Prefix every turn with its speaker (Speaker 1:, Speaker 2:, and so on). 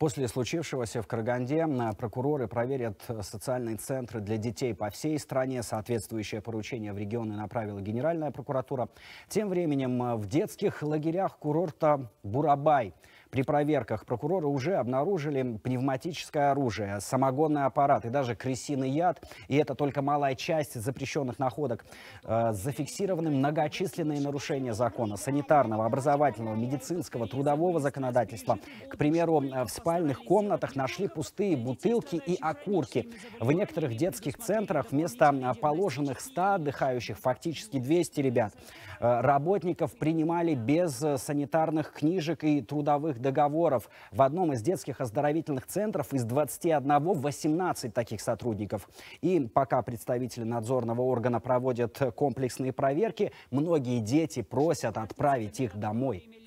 Speaker 1: После случившегося в Караганде э, прокуроры проверят э, социальные центры для детей по всей стране. Соответствующее поручение в регионы направила Генеральная прокуратура. Тем временем э, в детских лагерях курорта Бурабай – при проверках прокуроры уже обнаружили пневматическое оружие, самогонный аппарат и даже крысиный яд. И это только малая часть запрещенных находок. Э, зафиксированы многочисленные нарушения закона, санитарного, образовательного, медицинского, трудового законодательства. К примеру, э, в спальных комнатах нашли пустые бутылки и окурки. В некоторых детских центрах вместо э, положенных 100 отдыхающих фактически 200 ребят. Э, работников принимали без э, санитарных книжек и трудовых договоров. В одном из детских оздоровительных центров из 21 18 таких сотрудников. И пока представители надзорного органа проводят э, комплексные проверки, многие дети просят отправить их домой.